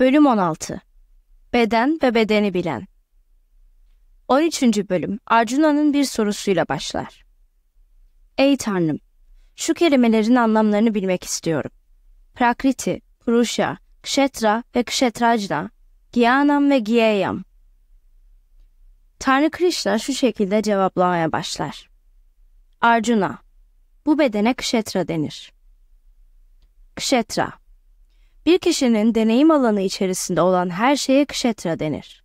Bölüm 16 Beden ve bedeni bilen 13. bölüm Arjuna'nın bir sorusuyla başlar. Ey Tanrım! Şu kelimelerin anlamlarını bilmek istiyorum. Prakriti, Purusha, Kshetra ve Kshetrajna, Gyanam ve Gyeyam. Tanrı Krishna şu şekilde cevaplamaya başlar. Arjuna, bu bedene Kshetra denir. Kshetra, bir kişinin deneyim alanı içerisinde olan her şeye kşetra denir.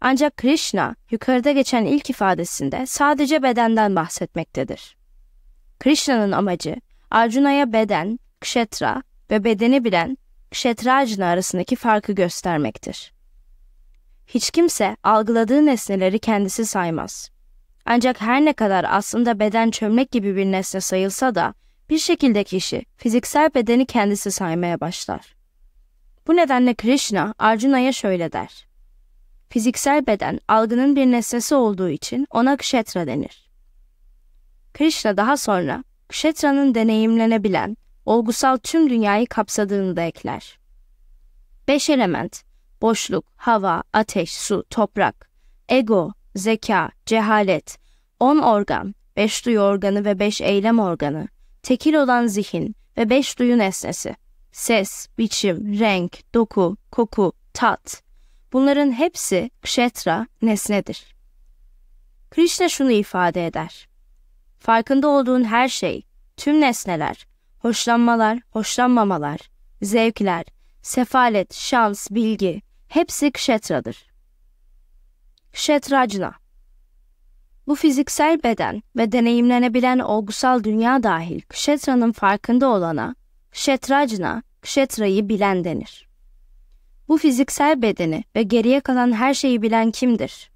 Ancak Krishna yukarıda geçen ilk ifadesinde sadece bedenden bahsetmektedir. Krishna'nın amacı Arjuna'ya beden, kşetra ve bedeni bilen kşetracına arasındaki farkı göstermektir. Hiç kimse algıladığı nesneleri kendisi saymaz. Ancak her ne kadar aslında beden çömlek gibi bir nesne sayılsa da bir şekilde kişi fiziksel bedeni kendisi saymaya başlar. Bu nedenle Krishna Arjuna'ya şöyle der. Fiziksel beden algının bir nesnesi olduğu için ona kşetra denir. Krishna daha sonra kşetranın deneyimlenebilen, olgusal tüm dünyayı kapsadığını da ekler. Beş element, boşluk, hava, ateş, su, toprak, ego, zeka, cehalet, on organ, beş duyu organı ve beş eylem organı, tekil olan zihin ve beş duyu nesnesi ses, biçim, renk, doku, koku, tat. Bunların hepsi kşetra, nesnedir. Krishna şunu ifade eder. Farkında olduğun her şey, tüm nesneler, hoşlanmalar, hoşlanmamalar, zevkler, sefalet, şans, bilgi hepsi kşetradır. Kşetracına bu fiziksel beden ve deneyimlenebilen olgusal dünya dahil kşetranın farkında olana Kşetracına, kşetrayı bilen denir. Bu fiziksel bedeni ve geriye kalan her şeyi bilen kimdir?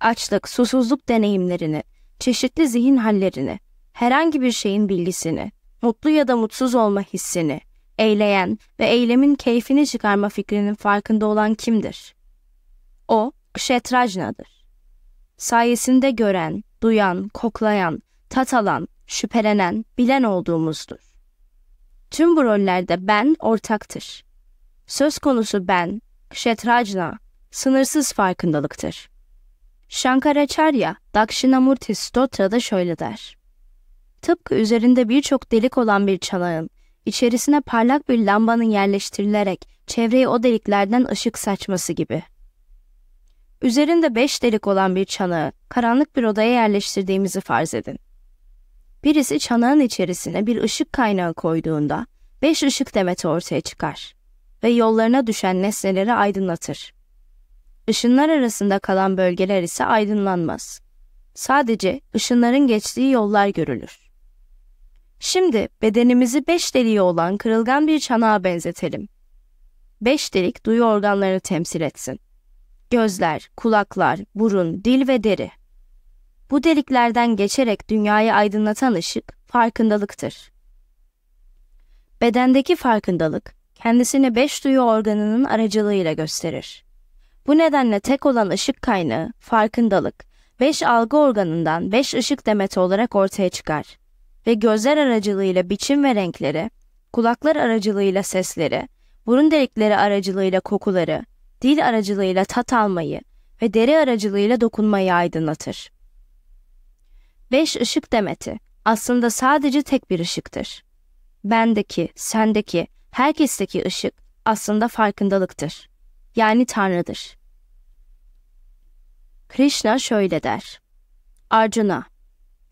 Açlık, susuzluk deneyimlerini, çeşitli zihin hallerini, herhangi bir şeyin bilgisini, mutlu ya da mutsuz olma hissini, eyleyen ve eylemin keyfini çıkarma fikrinin farkında olan kimdir? O, Kşetrajna'dır. Sayesinde gören, duyan, koklayan, tat alan, şüphelenen, bilen olduğumuzdur. Tüm bu rollerde ben ortaktır. Söz konusu ben, Kşetrajna, sınırsız farkındalıktır. Shankaracharya, Dakshinamurti Stotra'da şöyle der. Tıpkı üzerinde birçok delik olan bir çalağın, içerisine parlak bir lambanın yerleştirilerek çevreyi o deliklerden ışık saçması gibi. Üzerinde beş delik olan bir çanağı karanlık bir odaya yerleştirdiğimizi farz edin. Birisi çanağın içerisine bir ışık kaynağı koyduğunda beş ışık demeti ortaya çıkar ve yollarına düşen nesneleri aydınlatır. Işınlar arasında kalan bölgeler ise aydınlanmaz. Sadece ışınların geçtiği yollar görülür. Şimdi bedenimizi beş deliği olan kırılgan bir çanağa benzetelim. Beş delik duyu organlarını temsil etsin. Gözler, kulaklar, burun, dil ve deri. Bu deliklerden geçerek dünyayı aydınlatan ışık farkındalıktır. Bedendeki farkındalık kendisini beş duyu organının aracılığıyla gösterir. Bu nedenle tek olan ışık kaynağı farkındalık beş algı organından beş ışık demeti olarak ortaya çıkar ve gözler aracılığıyla biçim ve renkleri, kulaklar aracılığıyla sesleri, burun delikleri aracılığıyla kokuları, dil aracılığıyla tat almayı ve deri aracılığıyla dokunmayı aydınlatır. Beş ışık demeti aslında sadece tek bir ışıktır. Bendeki, sendeki, herkesteki ışık aslında farkındalıktır. Yani Tanrı'dır. Krishna şöyle der. Arjuna,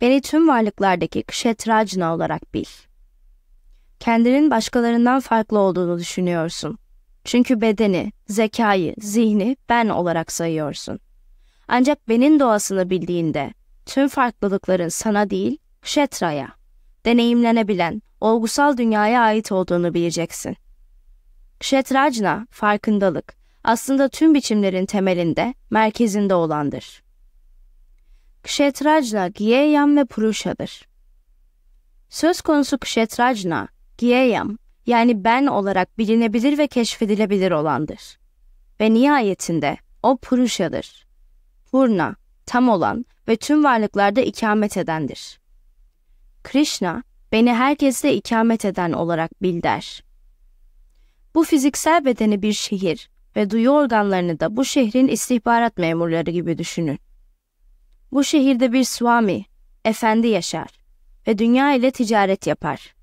beni tüm varlıklardaki Kshetrajna olarak bil. Kendinin başkalarından farklı olduğunu düşünüyorsun. Çünkü bedeni, zekayı, zihni ben olarak sayıyorsun. Ancak benim doğasını bildiğinde tüm farklılıkların sana değil, kşetraya, deneyimlenebilen, olgusal dünyaya ait olduğunu bileceksin. Kşetrajna, farkındalık, aslında tüm biçimlerin temelinde, merkezinde olandır. Kşetrajna, Giyeyam ve puruşadır. Söz konusu Kşetrajna, Giyeyam, yani ben olarak bilinebilir ve keşfedilebilir olandır. Ve nihayetinde o puruşadır, Purna, tam olan ve tüm varlıklarda ikamet edendir. Krishna, beni herkeste ikamet eden olarak bil der. Bu fiziksel bedeni bir şehir ve duyu organlarını da bu şehrin istihbarat memurları gibi düşünün. Bu şehirde bir swami, efendi yaşar ve dünya ile ticaret yapar.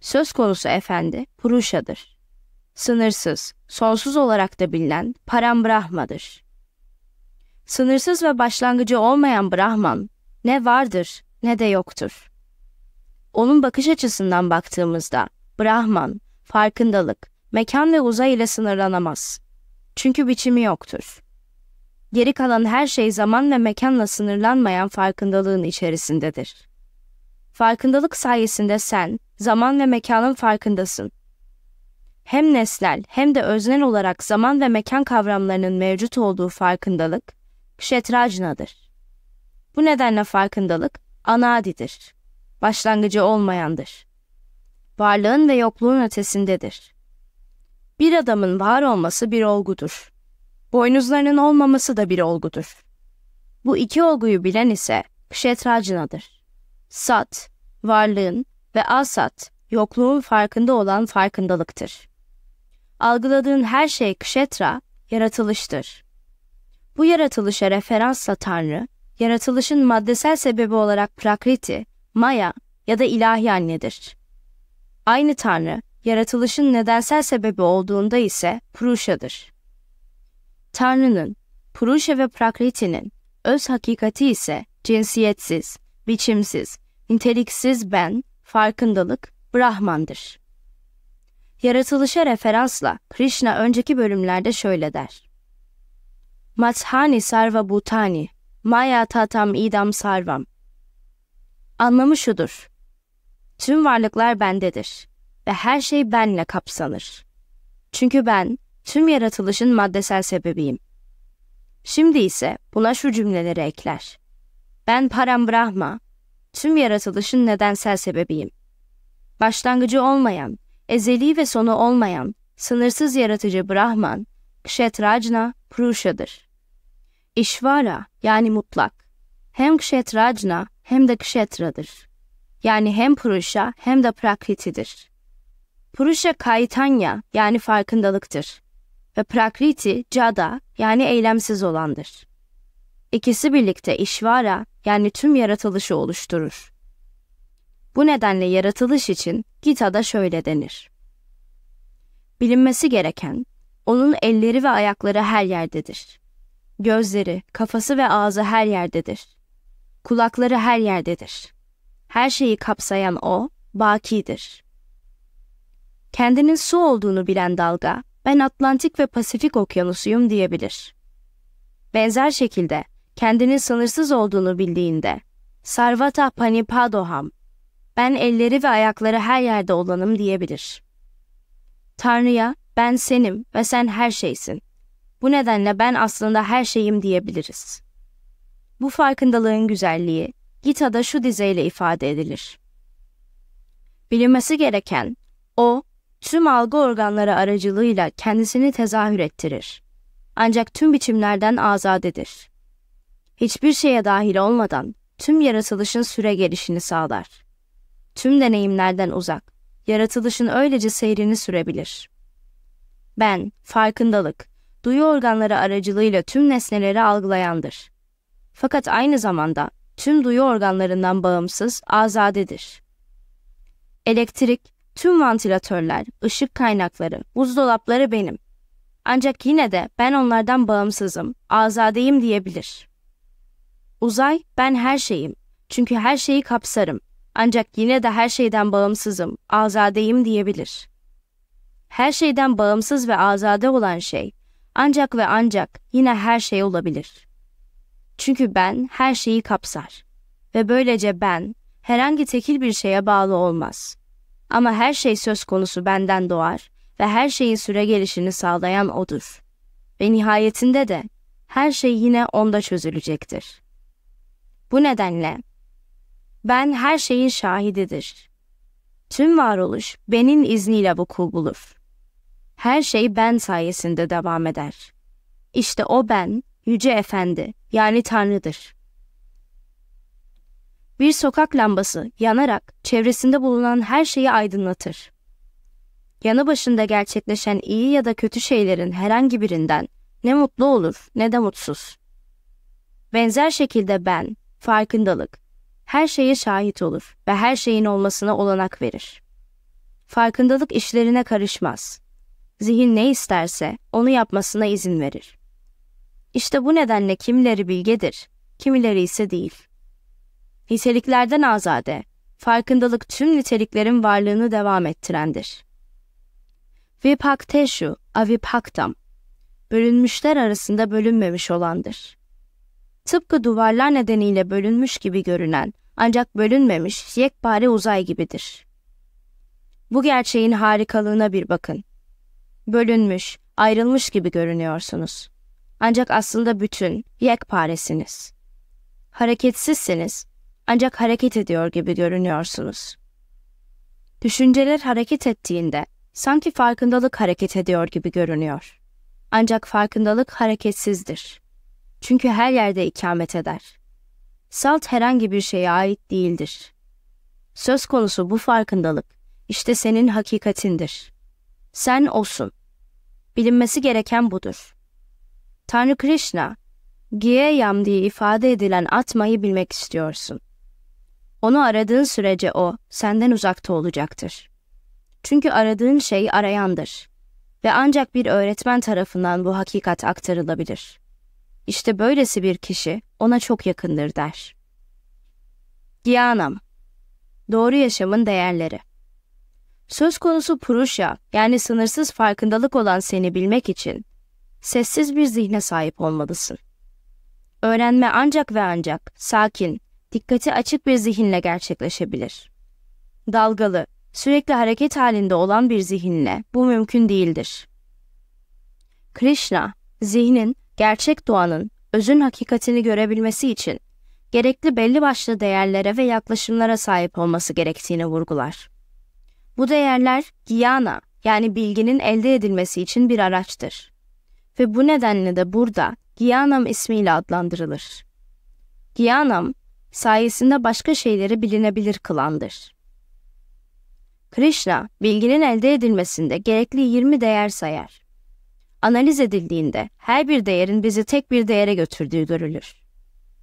Söz konusu efendi, Purusha'dır. Sınırsız, sonsuz olarak da bilinen Parambrahma'dır.'' Sınırsız ve başlangıcı olmayan Brahman ne vardır ne de yoktur. Onun bakış açısından baktığımızda Brahman, farkındalık, mekan ve uzay ile sınırlanamaz. Çünkü biçimi yoktur. Geri kalan her şey zaman ve mekanla sınırlanmayan farkındalığın içerisindedir. Farkındalık sayesinde sen zaman ve mekanın farkındasın. Hem nesnel hem de öznel olarak zaman ve mekan kavramlarının mevcut olduğu farkındalık, Kşetrajna'dır. Bu nedenle farkındalık anadidir. Başlangıcı olmayandır. Varlığın ve yokluğun ötesindedir. Bir adamın var olması bir olgudur. Boynuzlarının olmaması da bir olgudur. Bu iki olguyu bilen ise Kşetrajna'dır. Sat, varlığın ve asat, yokluğun farkında olan farkındalıktır. Algıladığın her şey kşetra, yaratılıştır. Bu yaratılışa referansla Tanrı, yaratılışın maddesel sebebi olarak Prakriti, Maya ya da ilahi annedir. Aynı Tanrı, yaratılışın nedensel sebebi olduğunda ise Purusha'dır. Tanrı'nın, Purusha ve Prakriti'nin öz hakikati ise cinsiyetsiz, biçimsiz, niteliksiz ben, farkındalık, Brahman'dır. Yaratılışa referansla Krishna önceki bölümlerde şöyle der. Mathani sarva butani, maya tatam idam sarvam. Anlamı şudur. Tüm varlıklar bendedir ve her şey benle kapsanır. Çünkü ben tüm yaratılışın maddesel sebebiyim. Şimdi ise buna şu cümleleri ekler. Ben Param Brahma, tüm yaratılışın nedensel sebebiyim. Başlangıcı olmayan, ezeli ve sonu olmayan, sınırsız yaratıcı Brahman, Kşetrajna, Purusha'dır işvara yani mutlak hem kşetracna hem de kşetradır. Yani hem puruşa hem de prakritidir. Puruşa kaytanya yani farkındalıktır ve prakriti cada yani eylemsiz olandır. İkisi birlikte işvara yani tüm yaratılışı oluşturur. Bu nedenle yaratılış için Gita'da şöyle denir. Bilinmesi gereken, onun elleri ve ayakları her yerdedir. Gözleri, kafası ve ağzı her yerdedir. Kulakları her yerdedir. Her şeyi kapsayan o, bakidir. Kendinin su olduğunu bilen dalga, ben Atlantik ve Pasifik okyanusuyum diyebilir. Benzer şekilde, kendinin sınırsız olduğunu bildiğinde, Sarvata Panipadoham, ben elleri ve ayakları her yerde olanım diyebilir. Tanrı'ya, ben senim ve sen her şeysin. Bu nedenle ben aslında her şeyim diyebiliriz. Bu farkındalığın güzelliği Gita'da şu dizeyle ifade edilir. Bilinmesi gereken, o, tüm algı organları aracılığıyla kendisini tezahür ettirir. Ancak tüm biçimlerden azadedir. Hiçbir şeye dahil olmadan tüm yaratılışın süre gelişini sağlar. Tüm deneyimlerden uzak, yaratılışın öylece seyrini sürebilir. Ben, farkındalık, duyu organları aracılığıyla tüm nesneleri algılayandır. Fakat aynı zamanda tüm duyu organlarından bağımsız, azadedir. Elektrik, tüm vantilatörler, ışık kaynakları, buzdolapları benim. Ancak yine de ben onlardan bağımsızım, azadeyim diyebilir. Uzay, ben her şeyim. Çünkü her şeyi kapsarım. Ancak yine de her şeyden bağımsızım, azadeyim diyebilir. Her şeyden bağımsız ve azade olan şey, ancak ve ancak yine her şey olabilir. Çünkü ben her şeyi kapsar ve böylece ben herhangi tekil bir şeye bağlı olmaz. Ama her şey söz konusu benden doğar ve her şeyin süre gelişini sağlayan odur. Ve nihayetinde de her şey yine onda çözülecektir. Bu nedenle ben her şeyin şahididir. Tüm varoluş benim izniyle vuku bulur. Her şey ben sayesinde devam eder. İşte o ben, Yüce Efendi, yani Tanrı'dır. Bir sokak lambası yanarak çevresinde bulunan her şeyi aydınlatır. Yanı başında gerçekleşen iyi ya da kötü şeylerin herhangi birinden ne mutlu olur ne de mutsuz. Benzer şekilde ben, farkındalık, her şeye şahit olur ve her şeyin olmasına olanak verir. Farkındalık işlerine karışmaz zihin ne isterse onu yapmasına izin verir. İşte bu nedenle kimileri bilgedir, kimileri ise değil. Niteliklerden azade, farkındalık tüm niteliklerin varlığını devam ettirendir. Vipakteşu, avipaktam, bölünmüşler arasında bölünmemiş olandır. Tıpkı duvarlar nedeniyle bölünmüş gibi görünen ancak bölünmemiş yekpare uzay gibidir. Bu gerçeğin harikalığına bir bakın bölünmüş, ayrılmış gibi görünüyorsunuz. Ancak aslında bütün, yekparesiniz. Hareketsizsiniz, ancak hareket ediyor gibi görünüyorsunuz. Düşünceler hareket ettiğinde sanki farkındalık hareket ediyor gibi görünüyor. Ancak farkındalık hareketsizdir. Çünkü her yerde ikamet eder. Salt herhangi bir şeye ait değildir. Söz konusu bu farkındalık, işte senin hakikatindir.'' Sen olsun. Bilinmesi gereken budur. Tanrı Krishna, Giyeyam diye ifade edilen atmayı bilmek istiyorsun. Onu aradığın sürece o, senden uzakta olacaktır. Çünkü aradığın şey arayandır. Ve ancak bir öğretmen tarafından bu hakikat aktarılabilir. İşte böylesi bir kişi ona çok yakındır der. Giyanam Doğru yaşamın değerleri Söz konusu Purusha yani sınırsız farkındalık olan seni bilmek için sessiz bir zihne sahip olmalısın. Öğrenme ancak ve ancak sakin, dikkati açık bir zihinle gerçekleşebilir. Dalgalı, sürekli hareket halinde olan bir zihinle bu mümkün değildir. Krishna, zihnin, gerçek doğanın, özün hakikatini görebilmesi için gerekli belli başlı değerlere ve yaklaşımlara sahip olması gerektiğini vurgular. Bu değerler Giyana yani bilginin elde edilmesi için bir araçtır. Ve bu nedenle de burada Giyanam ismiyle adlandırılır. Giyanam sayesinde başka şeyleri bilinebilir kılandır. Krishna, bilginin elde edilmesinde gerekli 20 değer sayar. Analiz edildiğinde her bir değerin bizi tek bir değere götürdüğü görülür.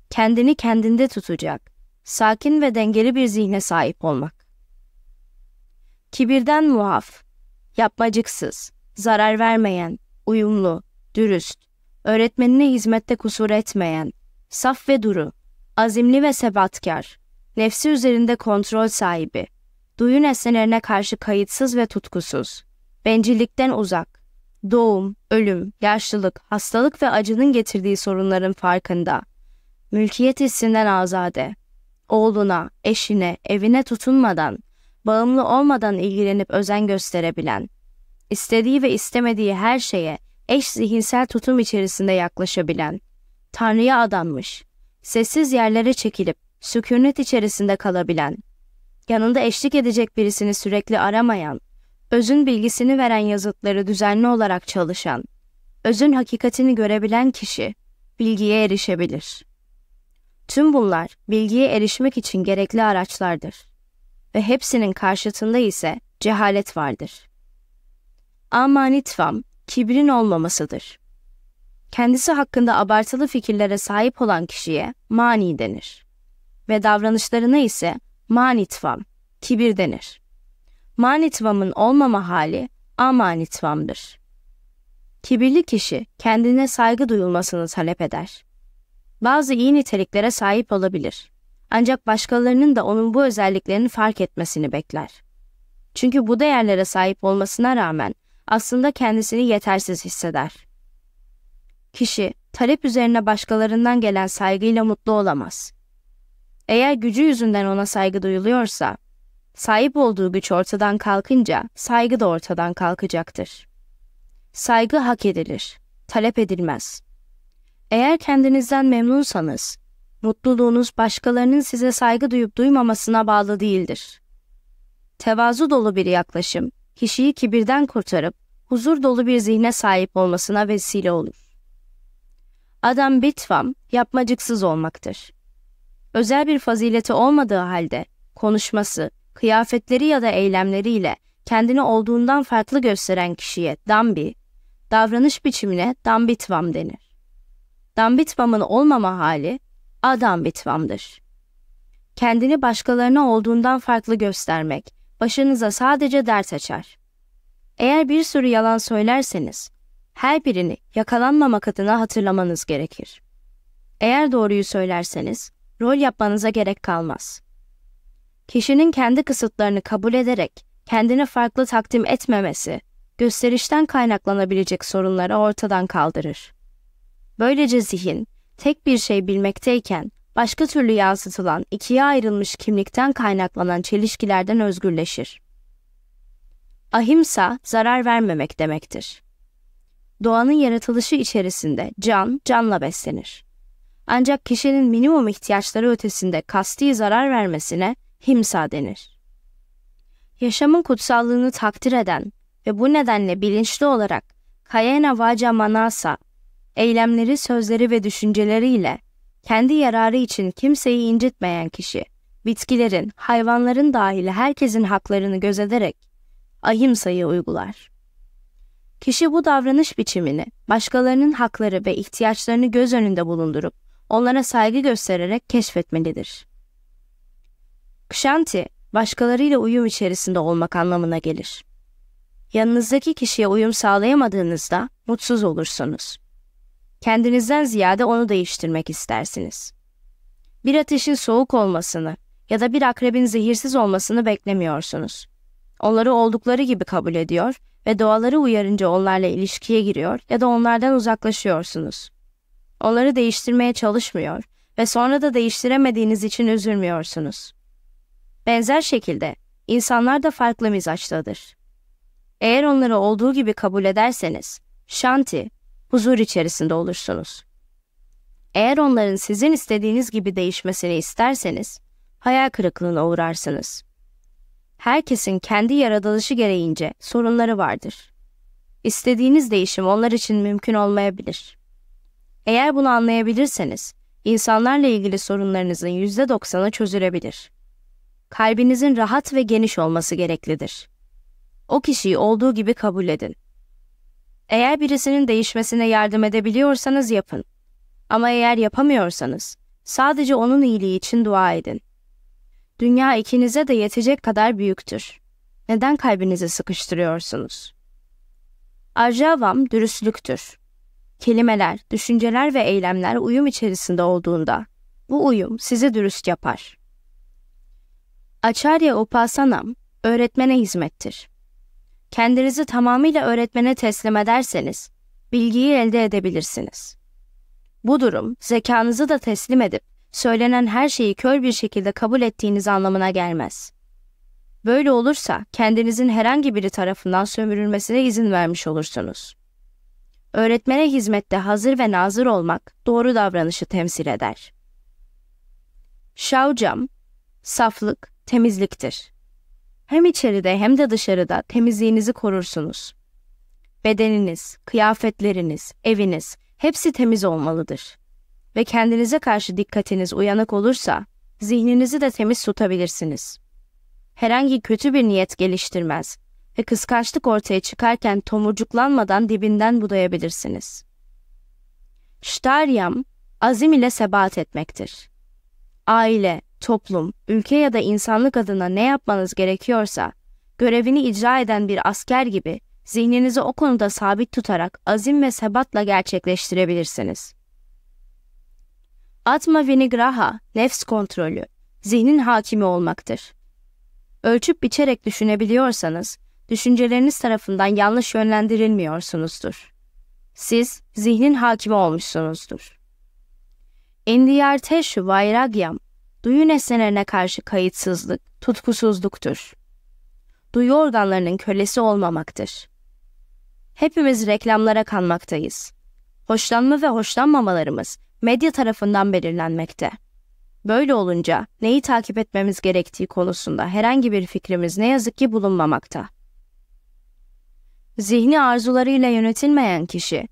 Kendini kendinde tutacak, sakin ve dengeli bir zihne sahip olmak. Kibirden muaf, yapmacıksız, zarar vermeyen, uyumlu, dürüst, öğretmenine hizmette kusur etmeyen, saf ve duru, azimli ve sebatkar, nefsi üzerinde kontrol sahibi, duyu nesnelerine karşı kayıtsız ve tutkusuz, bencillikten uzak, doğum, ölüm, yaşlılık, hastalık ve acının getirdiği sorunların farkında, mülkiyet hissinden azade, oğluna, eşine, evine tutunmadan, bağımlı olmadan ilgilenip özen gösterebilen, istediği ve istemediği her şeye eş zihinsel tutum içerisinde yaklaşabilen, Tanrı'ya adanmış, sessiz yerlere çekilip sükunet içerisinde kalabilen, yanında eşlik edecek birisini sürekli aramayan, özün bilgisini veren yazıtları düzenli olarak çalışan, özün hakikatini görebilen kişi bilgiye erişebilir. Tüm bunlar bilgiye erişmek için gerekli araçlardır ve hepsinin karşıtında ise cehalet vardır. Amanitvam, kibrin olmamasıdır. Kendisi hakkında abartılı fikirlere sahip olan kişiye mani denir ve davranışlarına ise manitvam, kibir denir. Manitvamın olmama hali amanitvamdır. Kibirli kişi kendine saygı duyulmasını talep eder. Bazı iyi niteliklere sahip olabilir ancak başkalarının da onun bu özelliklerini fark etmesini bekler. Çünkü bu değerlere sahip olmasına rağmen aslında kendisini yetersiz hisseder. Kişi, talep üzerine başkalarından gelen saygıyla mutlu olamaz. Eğer gücü yüzünden ona saygı duyuluyorsa, sahip olduğu güç ortadan kalkınca saygı da ortadan kalkacaktır. Saygı hak edilir, talep edilmez. Eğer kendinizden memnunsanız, Mutluluğunuz başkalarının size saygı duyup duymamasına bağlı değildir. Tevazu dolu bir yaklaşım, kişiyi kibirden kurtarıp huzur dolu bir zihne sahip olmasına vesile olur. Adam bitvam yapmacıksız olmaktır. Özel bir fazileti olmadığı halde konuşması, kıyafetleri ya da eylemleriyle kendini olduğundan farklı gösteren kişiye dambi, davranış biçimine dambitvam denir. Dambitwam'ın olmama hali adam bitvamdır. Kendini başkalarına olduğundan farklı göstermek, başınıza sadece dert açar. Eğer bir sürü yalan söylerseniz, her birini yakalanmamak adına hatırlamanız gerekir. Eğer doğruyu söylerseniz, rol yapmanıza gerek kalmaz. Kişinin kendi kısıtlarını kabul ederek kendini farklı takdim etmemesi, gösterişten kaynaklanabilecek sorunları ortadan kaldırır. Böylece zihin, tek bir şey bilmekteyken başka türlü yansıtılan ikiye ayrılmış kimlikten kaynaklanan çelişkilerden özgürleşir. Ahimsa zarar vermemek demektir. Doğanın yaratılışı içerisinde can canla beslenir. Ancak kişinin minimum ihtiyaçları ötesinde kasti zarar vermesine himsa denir. Yaşamın kutsallığını takdir eden ve bu nedenle bilinçli olarak Kayena Vaca Manasa eylemleri, sözleri ve düşünceleriyle kendi yararı için kimseyi incitmeyen kişi, bitkilerin, hayvanların dahil herkesin haklarını gözeterek ahimsayı uygular. Kişi bu davranış biçimini başkalarının hakları ve ihtiyaçlarını göz önünde bulundurup onlara saygı göstererek keşfetmelidir. Kşanti, başkalarıyla uyum içerisinde olmak anlamına gelir. Yanınızdaki kişiye uyum sağlayamadığınızda mutsuz olursunuz kendinizden ziyade onu değiştirmek istersiniz. Bir ateşin soğuk olmasını ya da bir akrebin zehirsiz olmasını beklemiyorsunuz. Onları oldukları gibi kabul ediyor ve doğaları uyarınca onlarla ilişkiye giriyor ya da onlardan uzaklaşıyorsunuz. Onları değiştirmeye çalışmıyor ve sonra da değiştiremediğiniz için üzülmüyorsunuz. Benzer şekilde insanlar da farklı mizaçtadır. Eğer onları olduğu gibi kabul ederseniz, Shanti huzur içerisinde olursunuz. Eğer onların sizin istediğiniz gibi değişmesini isterseniz, hayal kırıklığına uğrarsınız. Herkesin kendi yaratılışı gereğince sorunları vardır. İstediğiniz değişim onlar için mümkün olmayabilir. Eğer bunu anlayabilirseniz, insanlarla ilgili sorunlarınızın %90'ı çözülebilir. Kalbinizin rahat ve geniş olması gereklidir. O kişiyi olduğu gibi kabul edin eğer birisinin değişmesine yardım edebiliyorsanız yapın. Ama eğer yapamıyorsanız sadece onun iyiliği için dua edin. Dünya ikinize de yetecek kadar büyüktür. Neden kalbinizi sıkıştırıyorsunuz? Arjavam dürüstlüktür. Kelimeler, düşünceler ve eylemler uyum içerisinde olduğunda bu uyum sizi dürüst yapar. Acharya Upasanam öğretmene hizmettir kendinizi tamamıyla öğretmene teslim ederseniz bilgiyi elde edebilirsiniz. Bu durum zekanızı da teslim edip söylenen her şeyi kör bir şekilde kabul ettiğiniz anlamına gelmez. Böyle olursa kendinizin herhangi biri tarafından sömürülmesine izin vermiş olursunuz. Öğretmene hizmette hazır ve nazır olmak doğru davranışı temsil eder. Şavcam, saflık, temizliktir. Hem içeride hem de dışarıda temizliğinizi korursunuz. Bedeniniz, kıyafetleriniz, eviniz hepsi temiz olmalıdır. Ve kendinize karşı dikkatiniz uyanık olursa zihninizi de temiz tutabilirsiniz. Herhangi kötü bir niyet geliştirmez ve kıskançlık ortaya çıkarken tomurcuklanmadan dibinden budayabilirsiniz. Ştaryam, azim ile sebat etmektir. Aile, toplum, ülke ya da insanlık adına ne yapmanız gerekiyorsa, görevini icra eden bir asker gibi zihninizi o konuda sabit tutarak azim ve sebatla gerçekleştirebilirsiniz. Atma vinigraha, nefs kontrolü, zihnin hakimi olmaktır. Ölçüp biçerek düşünebiliyorsanız, düşünceleriniz tarafından yanlış yönlendirilmiyorsunuzdur. Siz zihnin hakimi olmuşsunuzdur. Endiyar teşu vairagyam, duyu nesnelerine karşı kayıtsızlık, tutkusuzluktur. Duyu organlarının kölesi olmamaktır. Hepimiz reklamlara kanmaktayız. Hoşlanma ve hoşlanmamalarımız medya tarafından belirlenmekte. Böyle olunca neyi takip etmemiz gerektiği konusunda herhangi bir fikrimiz ne yazık ki bulunmamakta. Zihni arzularıyla yönetilmeyen kişi,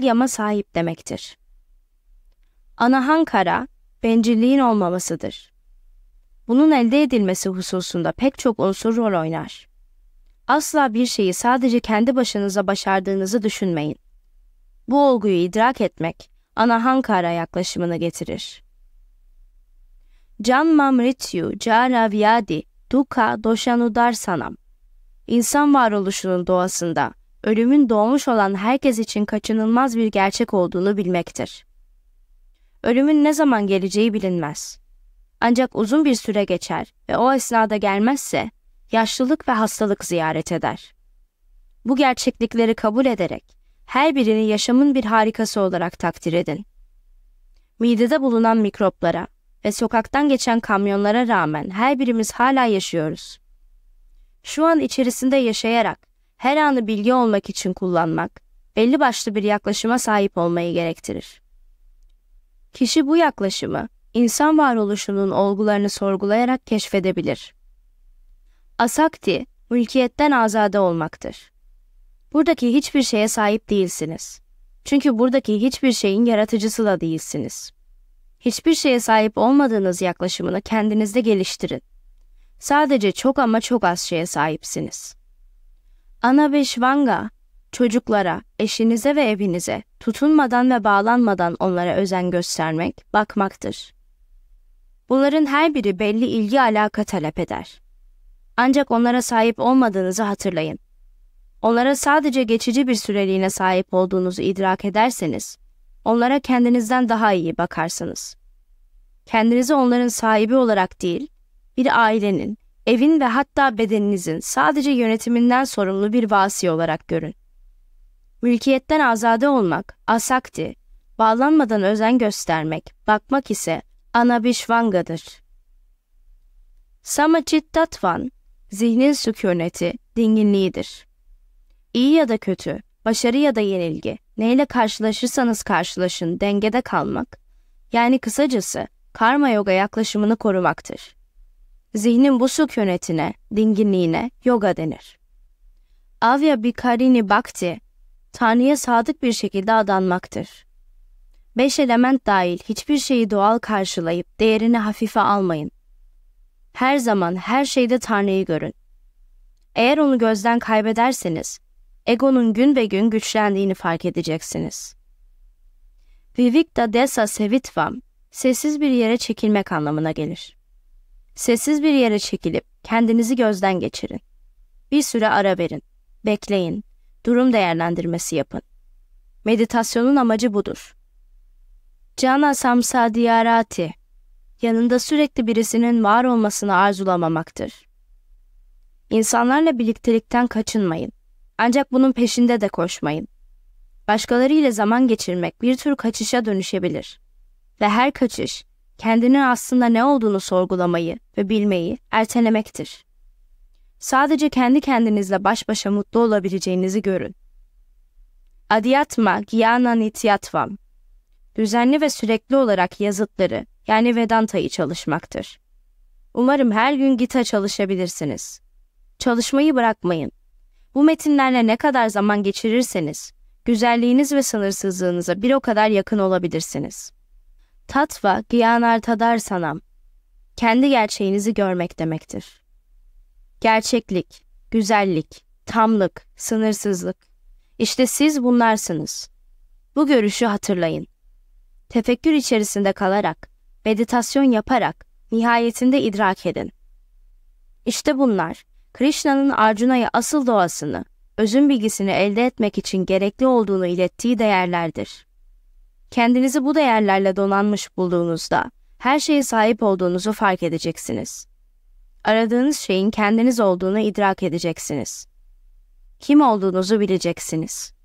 yama sahip demektir. Kara bencilliğin olmamasıdır. Bunun elde edilmesi hususunda pek çok unsur rol oynar. Asla bir şeyi sadece kendi başınıza başardığınızı düşünmeyin. Bu olguyu idrak etmek, ana Anahankara yaklaşımını getirir. Can Mamrityu caraviyadi, Duka Doşanudar Sanam İnsan varoluşunun doğasında ölümün doğmuş olan herkes için kaçınılmaz bir gerçek olduğunu bilmektir. Ölümün ne zaman geleceği bilinmez. Ancak uzun bir süre geçer ve o esnada gelmezse yaşlılık ve hastalık ziyaret eder. Bu gerçeklikleri kabul ederek her birini yaşamın bir harikası olarak takdir edin. Midede bulunan mikroplara ve sokaktan geçen kamyonlara rağmen her birimiz hala yaşıyoruz. Şu an içerisinde yaşayarak her anı bilgi olmak için kullanmak belli başlı bir yaklaşıma sahip olmayı gerektirir. Kişi bu yaklaşımı insan varoluşunun olgularını sorgulayarak keşfedebilir. Asakti, mülkiyetten azade olmaktır. Buradaki hiçbir şeye sahip değilsiniz. Çünkü buradaki hiçbir şeyin yaratıcısı da değilsiniz. Hiçbir şeye sahip olmadığınız yaklaşımını kendinizde geliştirin. Sadece çok ama çok az şeye sahipsiniz. Ana ve Şvanga çocuklara, eşinize ve evinize tutunmadan ve bağlanmadan onlara özen göstermek, bakmaktır. Bunların her biri belli ilgi alaka talep eder. Ancak onlara sahip olmadığınızı hatırlayın. Onlara sadece geçici bir süreliğine sahip olduğunuzu idrak ederseniz, onlara kendinizden daha iyi bakarsınız. Kendinizi onların sahibi olarak değil, bir ailenin, evin ve hatta bedeninizin sadece yönetiminden sorumlu bir vasi olarak görün. Mülkiyetten azade olmak, asakti, bağlanmadan özen göstermek, bakmak ise anabişvangadır. Samacit tatvan, zihnin sükuneti, dinginliğidir. İyi ya da kötü, başarı ya da yenilgi, neyle karşılaşırsanız karşılaşın dengede kalmak, yani kısacası karma yoga yaklaşımını korumaktır. Zihnin bu yönetine dinginliğine yoga denir. Avya Bikarini Bhakti Tanrı'ya sadık bir şekilde adanmaktır. Beş element dahil hiçbir şeyi doğal karşılayıp değerini hafife almayın. Her zaman her şeyde Tanrı'yı görün. Eğer onu gözden kaybederseniz, egonun gün be gün güçlendiğini fark edeceksiniz. Vivikta desa sevitvam, sessiz bir yere çekilmek anlamına gelir. Sessiz bir yere çekilip kendinizi gözden geçirin. Bir süre ara verin, bekleyin, durum değerlendirmesi yapın. Meditasyonun amacı budur. Cana samsa diyarati, yanında sürekli birisinin var olmasını arzulamamaktır. İnsanlarla birliktelikten kaçınmayın. Ancak bunun peşinde de koşmayın. Başkalarıyla zaman geçirmek bir tür kaçışa dönüşebilir. Ve her kaçış, kendinin aslında ne olduğunu sorgulamayı ve bilmeyi ertelemektir.'' Sadece kendi kendinizle baş başa mutlu olabileceğinizi görün. Adiyatma gyana nityatvam. Düzenli ve sürekli olarak yazıtları yani Vedanta'yı çalışmaktır. Umarım her gün Gita çalışabilirsiniz. Çalışmayı bırakmayın. Bu metinlerle ne kadar zaman geçirirseniz, güzelliğiniz ve sınırsızlığınıza bir o kadar yakın olabilirsiniz. Tatva, Gyanar Tadar Sanam, kendi gerçeğinizi görmek demektir. Gerçeklik, güzellik, tamlık, sınırsızlık. İşte siz bunlarsınız. Bu görüşü hatırlayın. Tefekkür içerisinde kalarak, meditasyon yaparak nihayetinde idrak edin. İşte bunlar Krishna'nın Arjuna'ya asıl doğasını, özün bilgisini elde etmek için gerekli olduğunu ilettiği değerlerdir. Kendinizi bu değerlerle donanmış bulduğunuzda her şeye sahip olduğunuzu fark edeceksiniz.'' aradığınız şeyin kendiniz olduğunu idrak edeceksiniz. Kim olduğunuzu bileceksiniz.